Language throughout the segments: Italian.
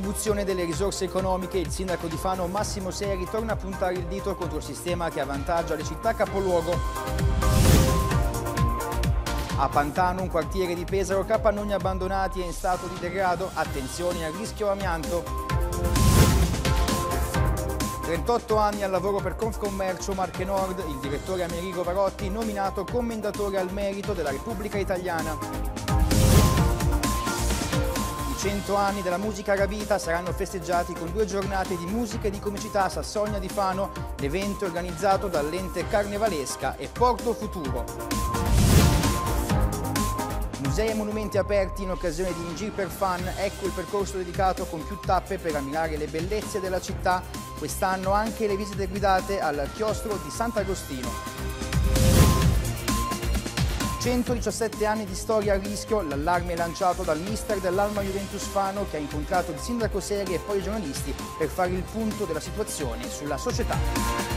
distribuzione delle risorse economiche, il sindaco di Fano Massimo Seri torna a puntare il dito contro il sistema che avvantaggia le città capoluogo. A Pantano, un quartiere di Pesaro, capannoni abbandonati e in stato di degrado, attenzione al rischio amianto. 38 anni al lavoro per Confcommercio Marche Nord, il direttore Amerigo Varotti nominato commendatore al merito della Repubblica Italiana. 100 anni della musica arabita saranno festeggiati con due giornate di musica e di comicità a Sassonia di Fano, l'evento organizzato dall'ente carnevalesca e Porto Futuro. Musei e monumenti aperti in occasione di un giro per fan, ecco il percorso dedicato con più tappe per ammirare le bellezze della città, quest'anno anche le visite guidate al chiostro di Sant'Agostino. 117 anni di storia a rischio, l'allarme è lanciato dal mister dell'Alma Juventus Fano che ha incontrato il sindaco Seri e poi i giornalisti per fare il punto della situazione sulla società.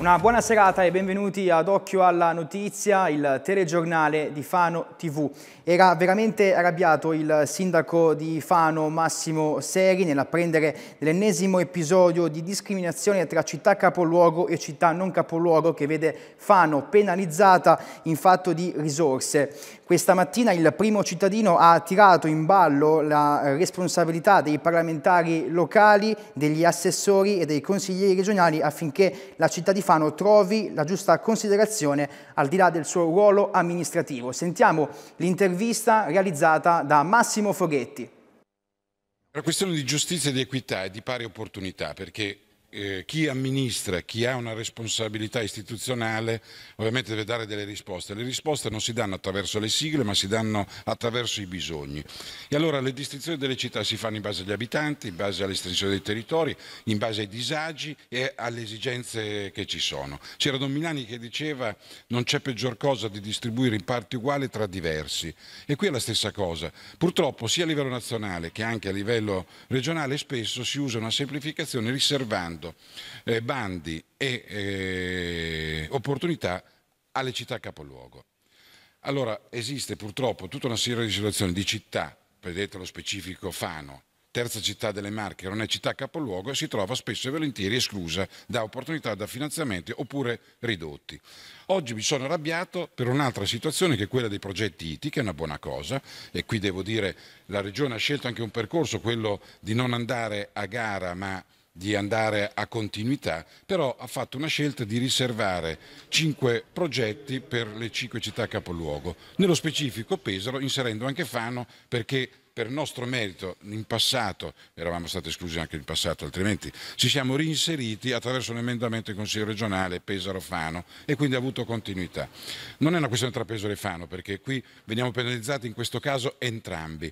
Una buona serata e benvenuti ad Occhio alla Notizia, il telegiornale di Fano TV. Era veramente arrabbiato il sindaco di Fano Massimo Seri nell'apprendere l'ennesimo episodio di discriminazione tra città capoluogo e città non capoluogo che vede Fano penalizzata in fatto di risorse. Questa mattina il primo cittadino ha tirato in ballo la responsabilità dei parlamentari locali, degli assessori e dei consiglieri regionali affinché la città di Fano trovi la giusta considerazione al di là del suo ruolo amministrativo. Sentiamo l'intervista realizzata da Massimo Foghetti. La questione di giustizia, di equità e di pari opportunità, perché eh, chi amministra, chi ha una responsabilità istituzionale, ovviamente deve dare delle risposte. Le risposte non si danno attraverso le sigle, ma si danno attraverso i bisogni. E allora le distinzioni delle città si fanno in base agli abitanti, in base all'estensione dei territori, in base ai disagi e alle esigenze che ci sono. C'era Don Milani che diceva non c'è peggior cosa di distribuire in parti uguali tra diversi. E qui è la stessa cosa. Purtroppo sia a livello nazionale che anche a livello regionale spesso si usa una semplificazione riservando dando eh, bandi e eh, opportunità alle città capoluogo. Allora esiste purtroppo tutta una serie di situazioni di città, vedete lo specifico Fano, terza città delle Marche, non è città capoluogo, e si trova spesso e volentieri esclusa da opportunità da finanziamenti oppure ridotti. Oggi mi sono arrabbiato per un'altra situazione che è quella dei progetti IT, che è una buona cosa, e qui devo dire che la Regione ha scelto anche un percorso, quello di non andare a gara ma di andare a continuità, però ha fatto una scelta di riservare cinque progetti per le cinque città capoluogo, nello specifico Pesaro, inserendo anche Fano perché per nostro merito in passato, eravamo stati esclusi anche in passato altrimenti, ci siamo reinseriti attraverso un emendamento del Consiglio regionale Pesaro-Fano e quindi ha avuto continuità. Non è una questione tra Pesaro e Fano perché qui veniamo penalizzati in questo caso entrambi.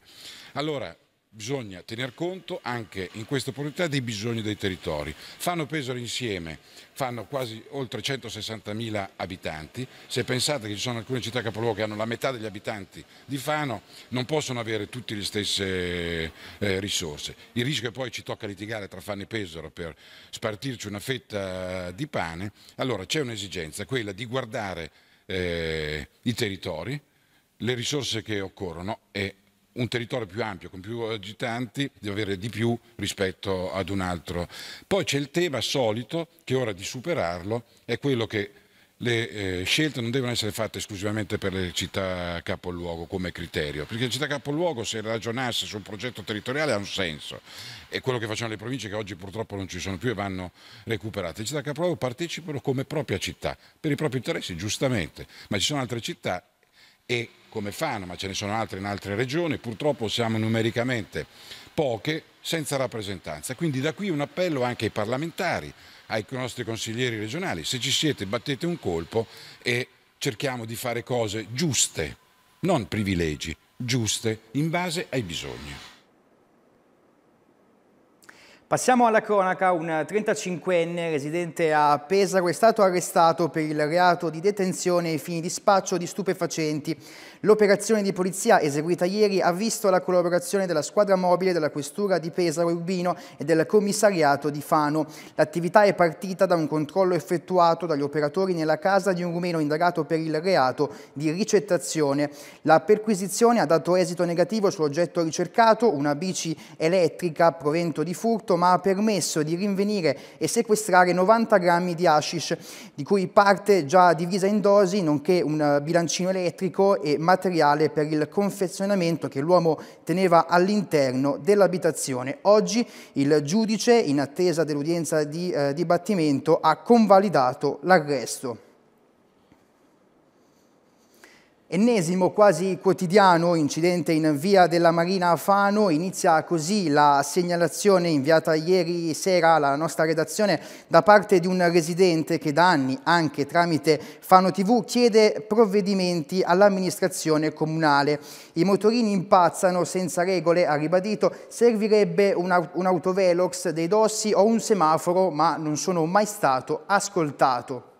Allora, bisogna tener conto anche in questa opportunità dei bisogni dei territori. Fanno Pesaro insieme, fanno quasi oltre 160.000 abitanti, se pensate che ci sono alcune città capoluogo che hanno la metà degli abitanti di Fano, non possono avere tutte le stesse eh, risorse. Il rischio è poi ci tocca litigare tra Fano e Pesaro per spartirci una fetta di pane, allora c'è un'esigenza, quella di guardare eh, i territori, le risorse che occorrono e un territorio più ampio, con più agitanti, deve avere di più rispetto ad un altro. Poi c'è il tema solito, che ora di superarlo, è quello che le eh, scelte non devono essere fatte esclusivamente per le città capoluogo come criterio, perché le città capoluogo se ragionasse su un progetto territoriale ha un senso, è quello che facciano le province che oggi purtroppo non ci sono più e vanno recuperate. Le città capoluogo partecipano come propria città, per i propri interessi giustamente, ma ci sono altre città e come Fano, ma ce ne sono altre in altre regioni, purtroppo siamo numericamente poche senza rappresentanza. Quindi da qui un appello anche ai parlamentari, ai nostri consiglieri regionali, se ci siete battete un colpo e cerchiamo di fare cose giuste, non privilegi, giuste, in base ai bisogni. Passiamo alla cronaca, un 35enne residente a Pesaro è stato arrestato per il reato di detenzione ai fini di spaccio di stupefacenti. L'operazione di polizia eseguita ieri ha visto la collaborazione della squadra mobile della questura di Pesaro Urbino e del commissariato di Fano. L'attività è partita da un controllo effettuato dagli operatori nella casa di un rumeno indagato per il reato di ricettazione. La perquisizione ha dato esito negativo sull'oggetto ricercato, una bici elettrica provento di furto ma ha permesso di rinvenire e sequestrare 90 grammi di hashish, di cui parte già divisa in dosi, nonché un eh, bilancino elettrico e materiale per il confezionamento che l'uomo teneva all'interno dell'abitazione. Oggi il giudice, in attesa dell'udienza di eh, dibattimento, ha convalidato l'arresto. Ennesimo quasi quotidiano incidente in via della Marina a Fano, inizia così la segnalazione inviata ieri sera alla nostra redazione da parte di un residente che da anni, anche tramite Fano TV, chiede provvedimenti all'amministrazione comunale. I motorini impazzano senza regole, ha ribadito, servirebbe un, un autovelox dei dossi o un semaforo, ma non sono mai stato ascoltato.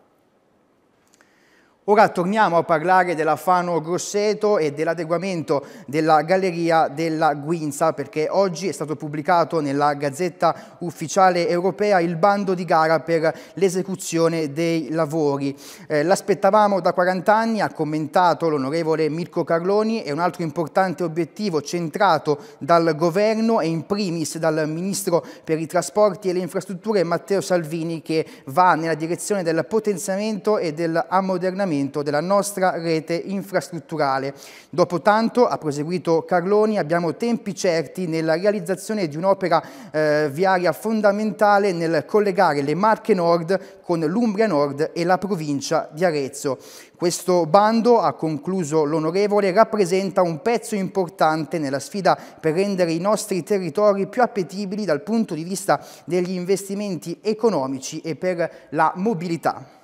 Ora torniamo a parlare della Fano Grosseto e dell'adeguamento della Galleria della Guinza, perché oggi è stato pubblicato nella Gazzetta Ufficiale Europea il bando di gara per l'esecuzione dei lavori. Eh, l'aspettavamo da 40 anni, ha commentato l'onorevole Mirko Carloni, è un altro importante obiettivo centrato dal governo e in primis dal Ministro per i Trasporti e le Infrastrutture Matteo Salvini, che va nella direzione del potenziamento e del ammodernamento miglioramento della nostra rete infrastrutturale. Dopo tanto, ha proseguito Carloni, abbiamo tempi certi nella realizzazione di un'opera eh, viaria fondamentale nel collegare le Marche Nord con l'Umbria Nord e la provincia di Arezzo. Questo bando, ha concluso l'onorevole, rappresenta un pezzo importante nella sfida per rendere i nostri territori più appetibili dal punto di vista degli investimenti economici e per la mobilità.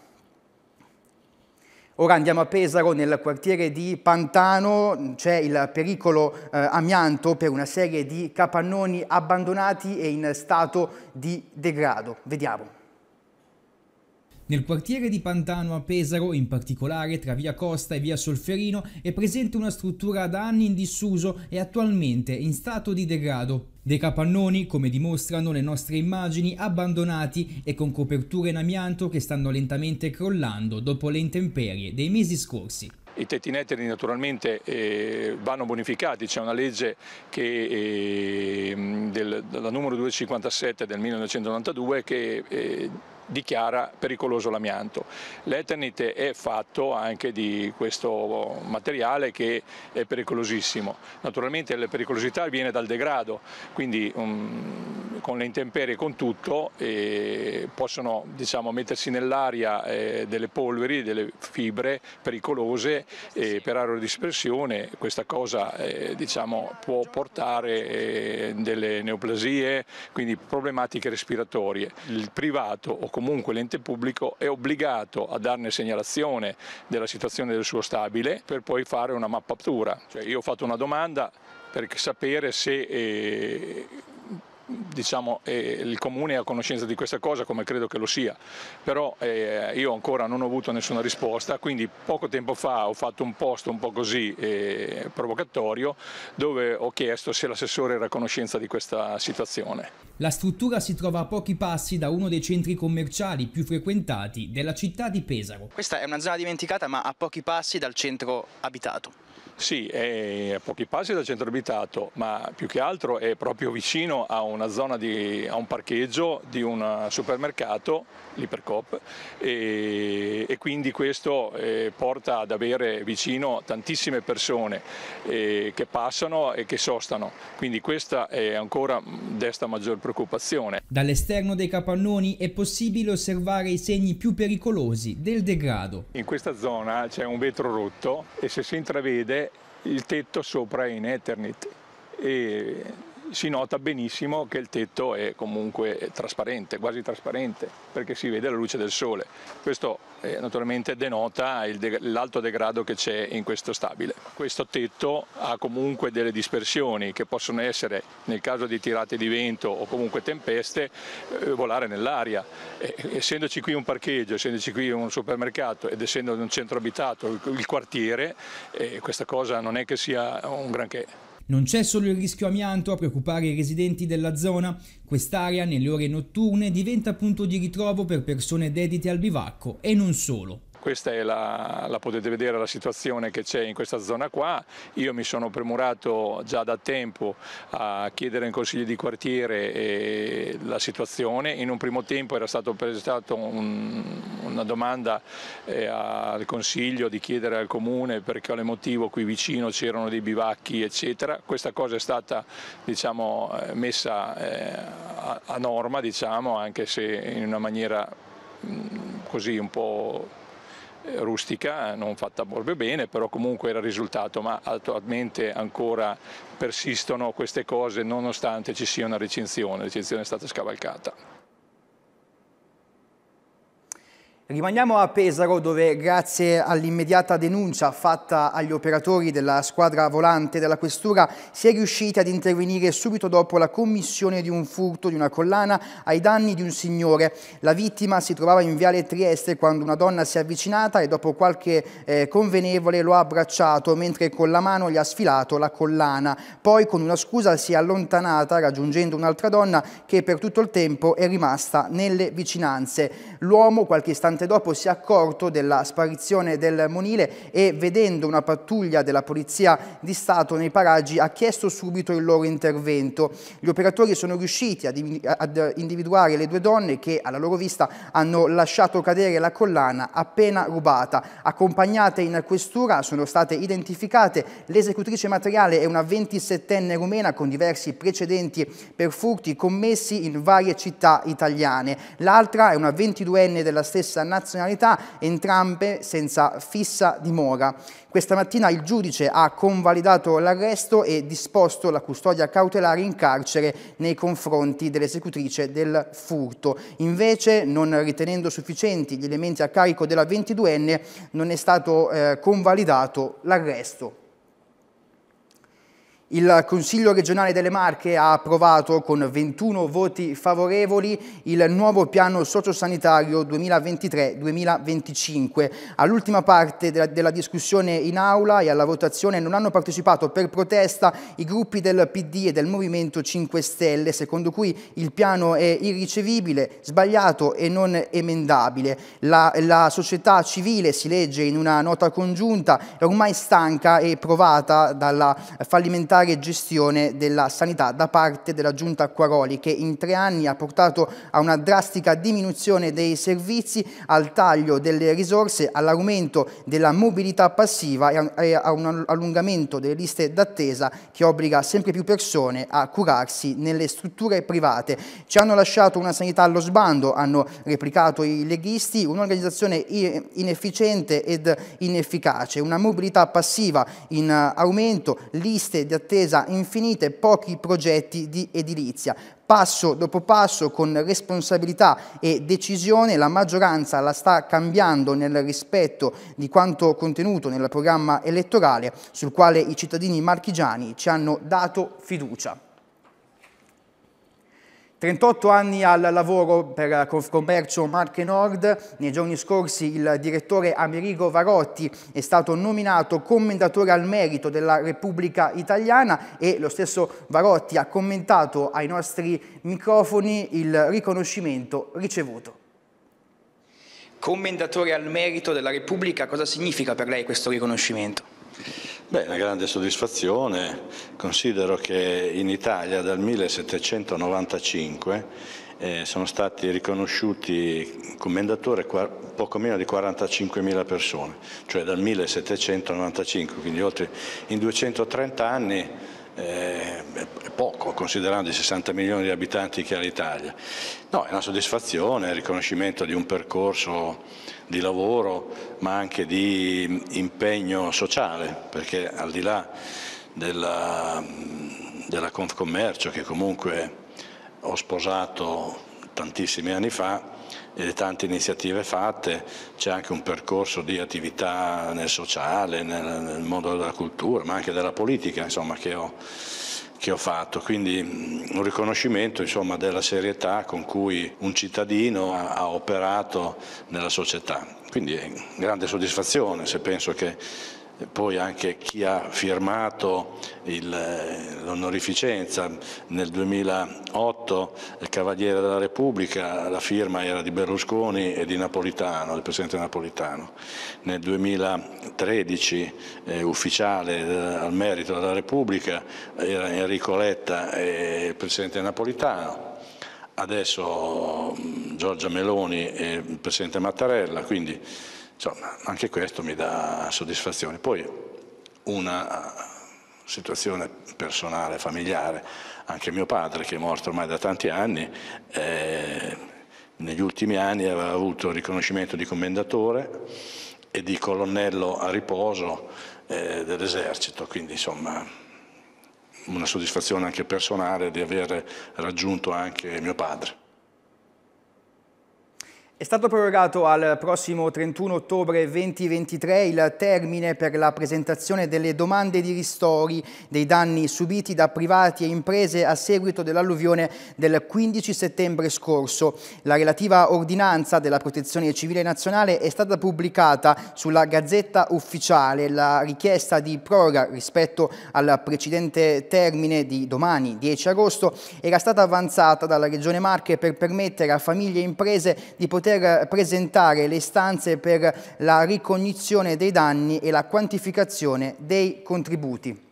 Ora andiamo a Pesaro, nel quartiere di Pantano c'è il pericolo eh, amianto per una serie di capannoni abbandonati e in stato di degrado. Vediamo. Nel quartiere di Pantano a Pesaro, in particolare tra via Costa e via Solferino, è presente una struttura da anni in disuso e attualmente in stato di degrado. Dei capannoni, come dimostrano le nostre immagini, abbandonati e con coperture in amianto che stanno lentamente crollando dopo le intemperie dei mesi scorsi. I tetti netteri naturalmente eh, vanno bonificati, c'è una legge che, eh, del, della numero 257 del 1992 che eh, dichiara pericoloso l'amianto. L'Eternit è fatto anche di questo materiale che è pericolosissimo. Naturalmente la pericolosità viene dal degrado, quindi um, con le intemperie e con tutto eh, possono diciamo, mettersi nell'aria eh, delle polveri, delle fibre pericolose eh, per aerodispersione. Questa cosa eh, diciamo, può portare eh, delle neoplasie, quindi problematiche respiratorie. Il privato o comunque l'ente pubblico è obbligato a darne segnalazione della situazione del suo stabile per poi fare una mappatura. Cioè io ho fatto una domanda per sapere se eh, diciamo, eh, il comune è a conoscenza di questa cosa come credo che lo sia, però eh, io ancora non ho avuto nessuna risposta, quindi poco tempo fa ho fatto un post un po' così eh, provocatorio dove ho chiesto se l'assessore era a conoscenza di questa situazione. La struttura si trova a pochi passi da uno dei centri commerciali più frequentati della città di Pesaro. Questa è una zona dimenticata ma a pochi passi dal centro abitato. Sì, è a pochi passi dal centro abitato, ma più che altro è proprio vicino a una zona di a un parcheggio di un supermercato, l'Ipercop, e, e, quindi questo eh, porta ad avere vicino tantissime persone eh, che passano e che sostano. Quindi questa è ancora desta maggior preoccupazione. Dall'esterno dei capannoni è possibile osservare i segni più pericolosi del degrado. In questa zona c'è un vetro rotto e se si intravede il tetto sopra è in Eternit e si nota benissimo che il tetto è comunque trasparente, quasi trasparente, perché si vede la luce del sole. Questo eh, naturalmente denota de- l'alto degrado che c'è in questo stabile. Questo tetto ha comunque delle dispersioni che possono essere, nel caso di tirate di vento o comunque tempeste, eh, volare nell'aria. E, essendoci qui un parcheggio, essendoci qui un supermercato ed essendo un centro abitato, il, il quartiere, eh, questa cosa non è che sia un granché. Non c'è solo il rischio amianto a preoccupare i residenti della zona, quest'area nelle ore notturne diventa punto di ritrovo per persone dedite al bivacco e non solo. Questa è la, la potete vedere la situazione che c'è in questa zona qua. Io mi sono premurato già da tempo a chiedere in consiglio di quartiere la situazione. In un primo tempo era stato presentato un, una domanda eh, al consiglio di chiedere al comune per quale motivo qui vicino c'erano dei bivacchi eccetera. Questa cosa è stata diciamo, eh, messa eh, a, norma diciamo, anche se in una maniera mm, così un po' Eh, rustica, non fatta proprio bene, però comunque era il risultato, ma attualmente ancora persistono queste cose nonostante ci sia una recinzione, la recinzione è stata scavalcata. Rimaniamo a Pesaro dove grazie all'immediata denuncia fatta agli operatori della squadra volante della questura si è riusciti ad intervenire subito dopo la commissione di un furto di una collana ai danni di un signore. La vittima si trovava in Viale Trieste quando una donna si è avvicinata e dopo qualche eh, convenevole lo ha abbracciato mentre con la mano gli ha sfilato la collana. Poi con una scusa si è allontanata raggiungendo un'altra donna che per tutto il tempo è rimasta nelle vicinanze. L'uomo qualche istante giornate dopo si è accorto della sparizione del monile e vedendo una pattuglia della Polizia di Stato nei paraggi ha chiesto subito il loro intervento. Gli operatori sono riusciti ad individuare le due donne che alla loro vista hanno lasciato cadere la collana appena rubata. Accompagnate in questura sono state identificate l'esecutrice materiale è una 27enne rumena con diversi precedenti per furti commessi in varie città italiane. L'altra è una 22enne della stessa nazionalità, entrambe senza fissa dimora. Questa mattina il giudice ha convalidato l'arresto e disposto la custodia cautelare in carcere nei confronti dell'esecutrice del furto. Invece, non ritenendo sufficienti gli elementi a carico della 22enne, non è stato eh, convalidato l'arresto il Consiglio regionale delle Marche ha approvato con 21 voti favorevoli il nuovo piano sociosanitario 2023-2025. All'ultima parte della, discussione in aula e alla votazione non hanno partecipato per protesta i gruppi del PD e del Movimento 5 Stelle, secondo cui il piano è irricevibile, sbagliato e non emendabile. La, la società civile, si legge in una nota congiunta, è ormai stanca e provata dalla fallimentare parlamentare gestione della sanità da parte della giunta Quaroli che in tre anni ha portato a una drastica diminuzione dei servizi, al taglio delle risorse, all'aumento della mobilità passiva e a un allungamento delle liste d'attesa che obbliga sempre più persone a curarsi nelle strutture private. Ci hanno lasciato una sanità allo sbando, hanno replicato i leghisti, un'organizzazione inefficiente ed inefficace, una mobilità passiva in eh, aumento, liste di attesa attesa infinite pochi progetti di edilizia. Passo dopo passo, con responsabilità e decisione, la maggioranza la sta cambiando nel rispetto di quanto contenuto nel programma elettorale sul quale i cittadini marchigiani ci hanno dato fiducia. 38 anni al lavoro per eh, Confcommercio Marche Nord, nei giorni scorsi il direttore Amerigo Varotti è stato nominato commendatore al merito della Repubblica Italiana e lo stesso Varotti ha commentato ai nostri microfoni il riconoscimento ricevuto. Commendatore al merito della Repubblica, cosa significa per lei questo riconoscimento? Beh, una grande soddisfazione, considero che in Italia dal 1795 eh, sono stati riconosciuti commendatori poco meno di 45.000 persone, cioè dal 1795, quindi oltre in 230 anni eh, è poco considerando i 60 milioni di abitanti che ha l'Italia. No, è una soddisfazione, è il riconoscimento di un percorso di lavoro ma anche di impegno sociale perché al di là della, della Confcommercio che comunque ho sposato tantissimi anni fa e eh, le tante iniziative fatte, c'è anche un percorso di attività nel sociale, nel, nel mondo della cultura, ma anche della politica insomma, che, ho, che, ho, fatto. Quindi mm, un riconoscimento insomma, della serietà con cui un cittadino ha, ha operato nella società. Quindi è grande soddisfazione se penso che poi anche chi ha firmato l'onorificenza nel 2008 il Cavaliere della Repubblica la firma era di Berlusconi e di Napolitano, del Presidente Napolitano nel 2013 eh, ufficiale eh, al merito della Repubblica era Enrico Letta e il Presidente Napolitano adesso mm, Giorgia Meloni e il Presidente Mattarella quindi Insomma, anche questo mi dà soddisfazione. Poi una eh, situazione personale, familiare, anche mio padre che è morto ormai da tanti anni, eh, negli ultimi anni aveva avuto il riconoscimento di commendatore e di colonnello a riposo eh, dell'esercito, quindi insomma una soddisfazione anche personale di aver raggiunto anche mio padre. È stato prorogato al prossimo 31 ottobre 2023 il termine per la presentazione delle domande di ristori dei danni subiti da privati e imprese a seguito dell'alluvione del 15 settembre scorso. La relativa ordinanza della Protezione Civile Nazionale è stata pubblicata sulla Gazzetta Ufficiale. La richiesta di proroga rispetto al precedente termine di domani 10 agosto era stata avanzata dalla Regione Marche per permettere a famiglie e imprese di poter poter eh, presentare le istanze per la ricognizione dei danni e la quantificazione dei contributi.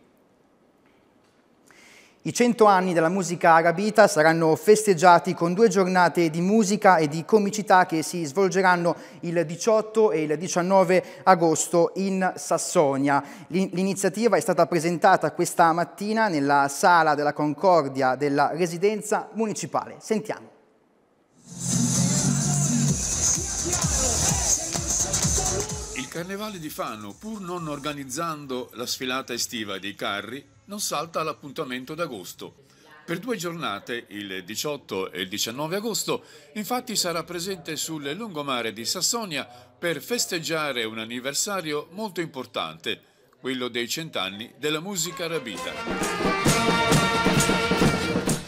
I cento anni della musica arabita saranno festeggiati con due giornate di musica e di comicità che si svolgeranno il 18 e il 19 agosto in Sassonia. L'iniziativa è stata presentata questa mattina nella sala della Concordia della residenza municipale. Sentiamo. Carnevale di Fano, pur non organizzando la sfilata estiva dei carri, non salta l'appuntamento d'agosto. Per due giornate, il 18 e il 19 agosto, infatti sarà presente sul lungomare di Sassonia per festeggiare un anniversario molto importante, quello dei cent'anni della musica rabita.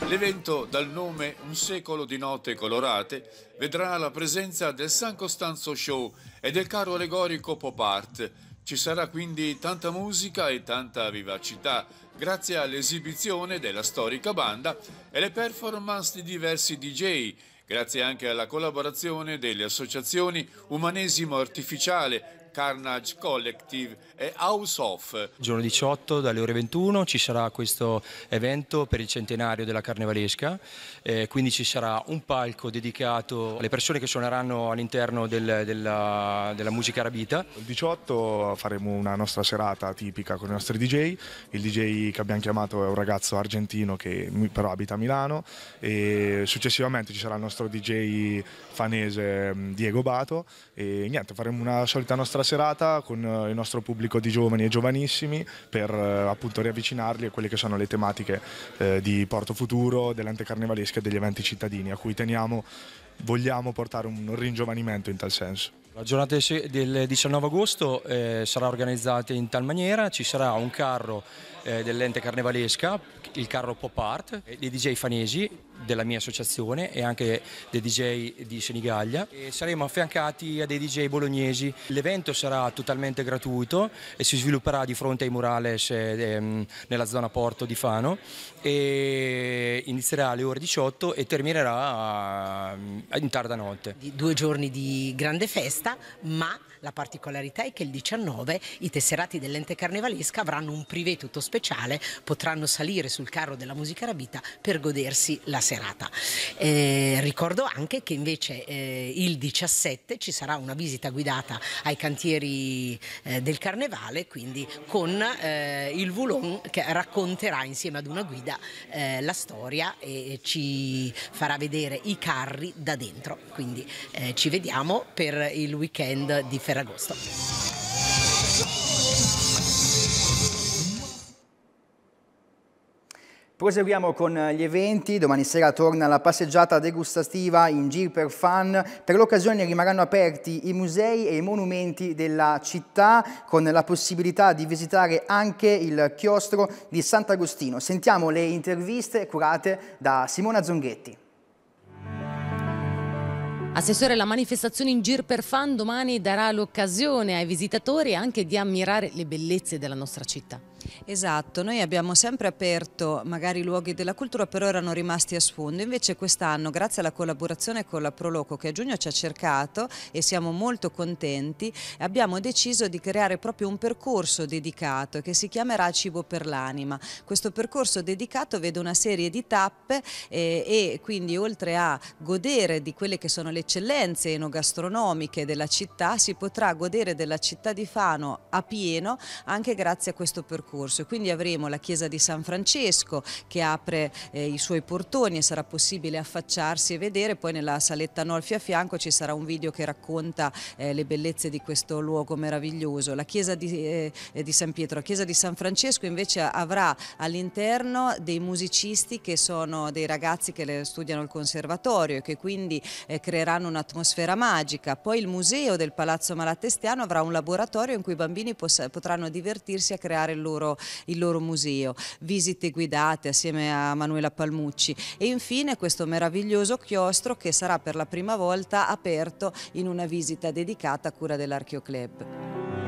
L'evento dal nome Un secolo di note colorate vedrà la presenza del San Costanzo Show e del caro allegorico pop art. Ci sarà quindi tanta musica e tanta vivacità grazie all'esibizione della storica banda e le performance di diversi DJ, grazie anche alla collaborazione delle associazioni Umanesimo Artificiale, Carnage Collective e House Off. Giorno 18 dalle ore 21 ci sarà questo evento per il centenario della carnevalesca, eh, quindi ci sarà un palco dedicato alle persone che suoneranno all'interno del, della, della, musica arabita. Il 18 faremo una nostra serata tipica con i nostri DJ, il DJ che abbiamo chiamato è un ragazzo argentino che però abita a Milano e successivamente ci sarà il nostro DJ fanese Diego Bato e niente faremo una solita nostra serata con eh, il nostro pubblico di giovani e giovanissimi per eh, appunto riavvicinarli a quelle che sono le tematiche eh, di Porto Futuro, dell'antecarnevalesca e degli eventi cittadini a cui teniamo, vogliamo portare un ringiovanimento in tal senso. La giornata del 19 agosto sarà organizzata in tal maniera, ci sarà un carro dell'ente carnevalesca, il carro Pop Art, dei DJ fanesi della mia associazione e anche dei DJ di Senigallia. E saremo affiancati a dei DJ bolognesi. L'evento sarà totalmente gratuito e si svilupperà di fronte ai murales ehm, nella zona porto di Fano e inizierà alle ore 18 e terminerà ehm, in tarda notte. Due giorni di grande festa, ma la particolarità è che il 19 i tesserati dell'ente carnevalesca avranno un privé tutto speciale, potranno salire sul carro della musica rabita per godersi la serata. Eh, ricordo anche che invece eh, il 17 ci sarà una visita guidata ai cantieri eh, del Carnevale, quindi con eh, il Voulon che racconterà insieme ad una guida eh, la storia e ci farà vedere i carri da dentro. Quindi eh, ci vediamo per il weekend di Ferragosto. Proseguiamo con eh, gli eventi, domani sera torna la passeggiata degustativa in Gir per Fan, per l'occasione rimarranno aperti i musei e i monumenti della città con la possibilità di visitare anche il chiostro di Sant'Agostino. Sentiamo le interviste curate da Simona Zonghetti. Assessore, la manifestazione in Gir per Fan domani darà l'occasione ai visitatori anche di ammirare le bellezze della nostra città. Esatto, noi abbiamo sempre aperto magari i luoghi della cultura, però erano rimasti a sfondo. Invece quest'anno, grazie alla collaborazione con la Proloco che a giugno ci ha cercato e siamo molto contenti, abbiamo deciso di creare proprio un percorso dedicato che si chiamerà Cibo per l'anima. Questo percorso dedicato vede una serie di tappe eh, e quindi oltre a godere di quelle che sono le eccellenze enogastronomiche della città, si potrà godere della città di Fano a pieno anche grazie a questo percorso percorso e quindi avremo la chiesa di San Francesco che apre eh, i suoi portoni e sarà possibile affacciarsi e vedere, poi nella saletta Nolfi a fianco ci sarà un video che racconta eh, le bellezze di questo luogo meraviglioso. La chiesa di, eh, di San Pietro, la chiesa di San Francesco invece avrà all'interno dei musicisti che sono dei ragazzi che studiano il conservatorio e che quindi eh, creeranno un'atmosfera magica. Poi il museo del Palazzo Malatestiano avrà un laboratorio in cui i bambini potranno divertirsi a creare il loro loro, il loro museo, visite guidate assieme a Manuela Palmucci e infine questo meraviglioso chiostro che sarà per la prima volta aperto in una visita dedicata a cura dell'Archeoclub.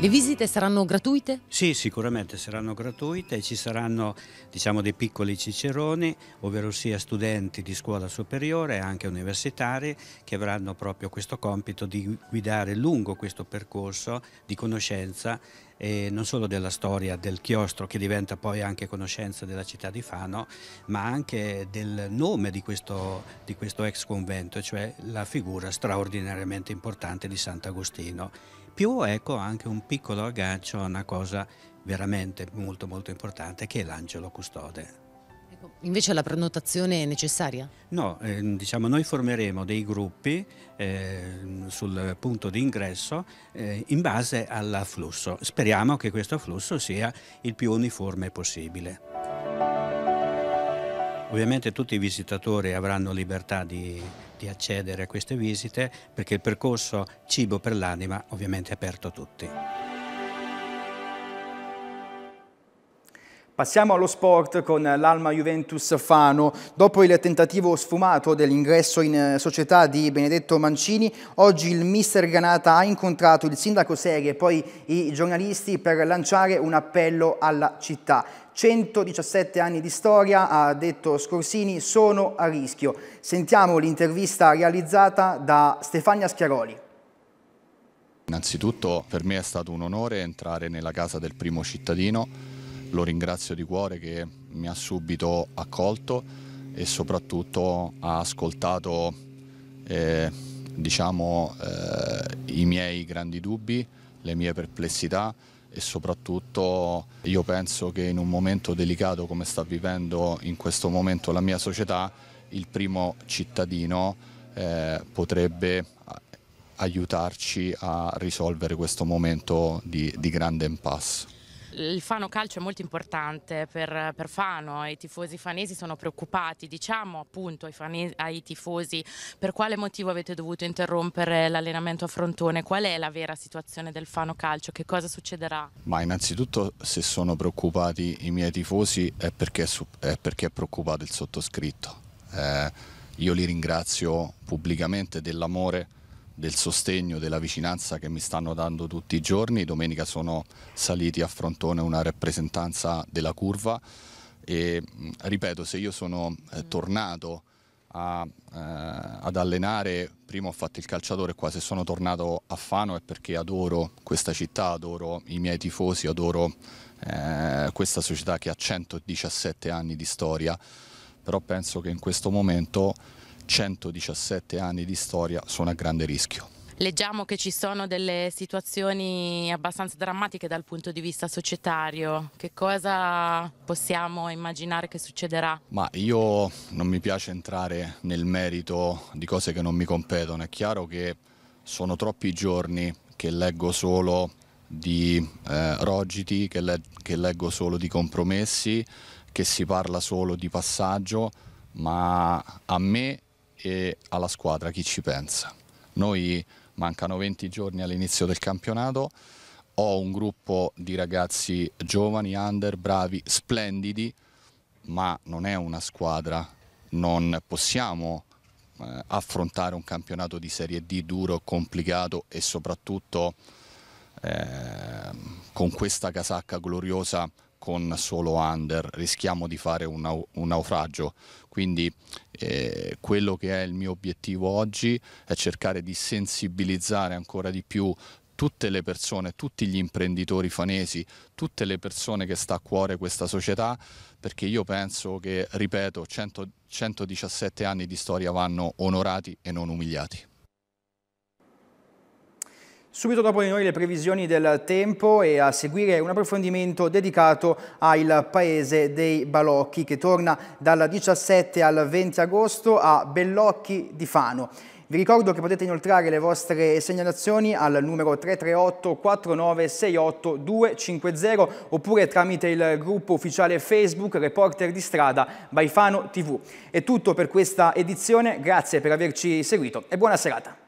Le visite saranno gratuite? Sì, sicuramente saranno gratuite, ci saranno diciamo, dei piccoli ciceroni, ovvero sia studenti di scuola superiore e anche universitari che avranno proprio questo compito di guidare lungo questo percorso di conoscenza eh, non solo della storia del chiostro che diventa poi anche conoscenza della città di Fano, ma anche del nome di questo, di questo ex convento, cioè la figura straordinariamente importante di Sant'Agostino più ecco anche un piccolo aggancio a una cosa veramente molto molto importante che è l'angelo custode. Ecco, invece la prenotazione è necessaria? No, eh, diciamo noi formeremo dei gruppi eh, sul punto di ingresso eh, in base al flusso. Speriamo che questo flusso sia il più uniforme possibile. Ovviamente tutti i visitatori avranno libertà di di accedere a queste visite perché il percorso Cibo per l'anima ovviamente è aperto a tutti. Passiamo allo sport con l'Alma Juventus Fano. Dopo il tentativo sfumato dell'ingresso in eh, società di Benedetto Mancini, oggi il mister Granata ha incontrato il sindaco Seghe e poi i giornalisti per lanciare un appello alla città. 117 anni di storia, ha detto Scorsini, sono a rischio. Sentiamo l'intervista realizzata da Stefania Schiaroli. Innanzitutto per me è stato un onore entrare nella casa del primo cittadino, lo ringrazio di cuore che mi ha subito accolto e soprattutto ha ascoltato eh, diciamo, eh, i miei grandi dubbi, le mie perplessità, e soprattutto io penso che in un momento delicato come sta vivendo in questo momento la mia società, il primo cittadino eh, potrebbe aiutarci a risolvere questo momento di, di grande impasse il Fano Calcio è molto importante per, per, Fano i tifosi fanesi sono preoccupati, diciamo appunto ai, fanesi, ai tifosi per quale motivo avete dovuto interrompere l'allenamento a Frontone, qual è la vera situazione del Fano Calcio, che cosa succederà? Ma innanzitutto se sono preoccupati i miei tifosi è perché è, perché è preoccupato il sottoscritto. Eh, io li ringrazio pubblicamente dell'amore del sostegno, della vicinanza che mi stanno dando tutti i giorni. Domenica sono saliti a frontone una rappresentanza della curva e ripeto, se io sono eh, tornato a, eh, ad allenare, prima ho fatto il calciatore qua, se sono tornato a Fano è perché adoro questa città, adoro i miei tifosi, adoro eh, questa società che ha 117 anni di storia, però penso che in questo momento 117 anni di storia sono a grande rischio. Leggiamo che ci sono delle situazioni abbastanza drammatiche dal punto di vista societario. Che cosa possiamo immaginare che succederà? Ma io non mi piace entrare nel merito di cose che non mi competono. È chiaro che sono troppi giorni che leggo solo di eh, rogiti, che, le che leggo solo di compromessi, che si parla solo di passaggio, ma a me e alla squadra chi ci pensa. Noi mancano 20 giorni all'inizio del campionato, ho un gruppo di ragazzi giovani, under, bravi, splendidi, ma non è una squadra, non possiamo eh, affrontare un campionato di Serie D duro, complicato e soprattutto eh, con questa casacca gloriosa con solo under, rischiamo di fare un, un naufragio. Quindi eh, quello che è il mio obiettivo oggi è cercare di sensibilizzare ancora di più tutte le persone, tutti gli imprenditori fanesi, tutte le persone che sta a cuore questa società, perché io penso che, ripeto, 100, 117 anni di storia vanno onorati e non umiliati. Subito dopo di noi le previsioni del tempo e a seguire un approfondimento dedicato al paese dei Balocchi che torna dal 17 al 20 agosto a Bellocchi di Fano. Vi ricordo che potete inoltrare le vostre segnalazioni al numero 338 4968 250 oppure tramite il gruppo ufficiale Facebook Reporter di Strada Baifano TV. È tutto per questa edizione, grazie per averci seguito e buona serata.